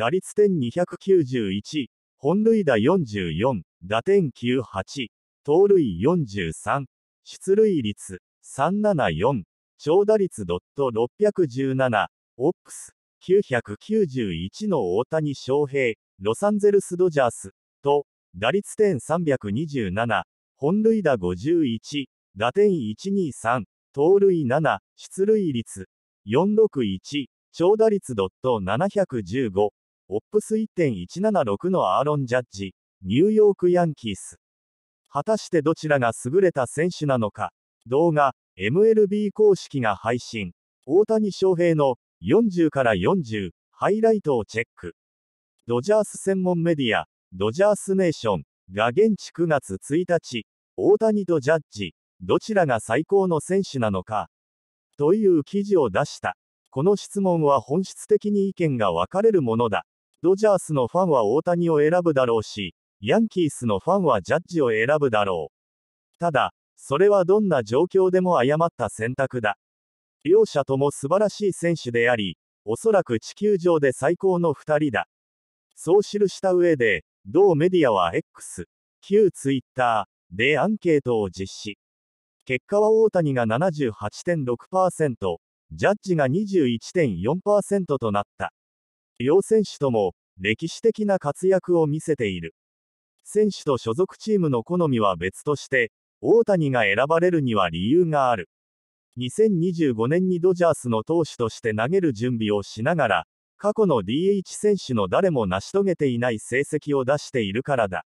打率点291、本塁打44、打点98、盗塁43、出塁率374、長打率ドット617、オップス991の大谷翔平、ロサンゼルスドジャース、と、打率点327、本塁打51、打点123、盗塁7、出塁率461、長打率ドット715、オップス1.176のアーロン・ジャッジ、ニューヨーク・ヤンキース。果たしてどちらが優れた選手なのか。動画、MLB 公式が配信。大谷翔平の40から40、ハイライトをチェック。ドジャース専門メディア、ドジャースネーションが現地9月1日、大谷とジャッジ、どちらが最高の選手なのか。という記事を出した。この質問は本質的に意見が分かれるものだ。ドジャースのファンは大谷を選ぶだろうし、ヤンキースのファンはジャッジを選ぶだろう。ただ、それはどんな状況でも誤った選択だ。両者とも素晴らしい選手であり、おそらく地球上で最高の2人だ。そう記した上で、同メディアは X、旧 Twitter でアンケートを実施。結果は大谷が78.6%、ジャッジが21.4%となった。両選手とも歴史的な活躍を見せている。選手と所属チームの好みは別として、大谷が選ばれるには理由がある。2025年にドジャースの投手として投げる準備をしながら、過去の DH 選手の誰も成し遂げていない成績を出しているからだ。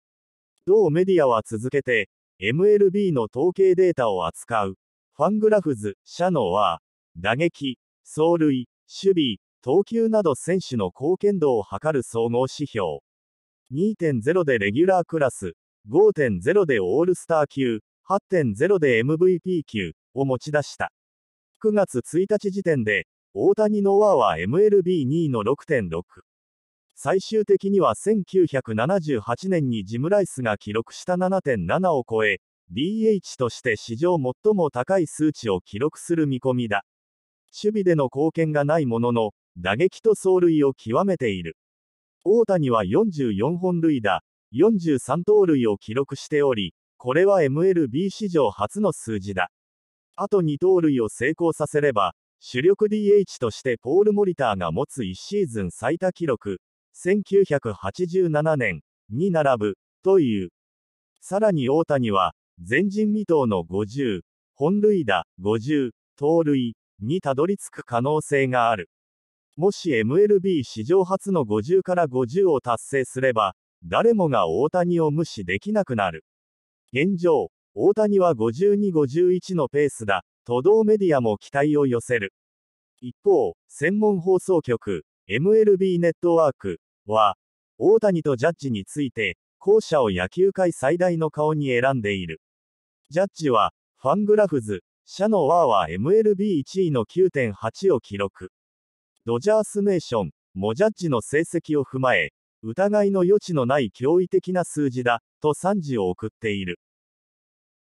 同メディアは続けて、MLB の統計データを扱う、ファングラフズ、シノのは、打撃、走塁、守備、投球など選手の貢献度を測る総合指標。2.0でレギュラークラス、5.0でオールスター級、8.0で MVP 級を持ち出した。9月1日時点で、大谷の和は MLB2 位の6.6。最終的には1978年にジム・ライスが記録した7.7を超え、DH として史上最も高い数値を記録する見込みだ。守備での貢献がないものの、打撃と走塁を極めている。大谷は44本塁打、43盗塁を記録しており、これは MLB 史上初の数字だ。あと2盗塁を成功させれば、主力 DH としてポール・モリターが持つ1シーズン最多記録、1987年に並ぶ、という。さらに大谷は、前人未到の50、本塁打、50、盗塁にたどり着く可能性がある。もし MLB 史上初の50から50を達成すれば、誰もが大谷を無視できなくなる。現状、大谷は52-51のペースだ、都道メディアも期待を寄せる。一方、専門放送局、MLB ネットワークは、大谷とジャッジについて、後者を野球界最大の顔に選んでいる。ジャッジは、ファングラフズ、社のワーは MLB1 位の9.8を記録。ドジャースネーション、モジャッジの成績を踏まえ、疑いの余地のない驚異的な数字だ、と賛辞を送っている。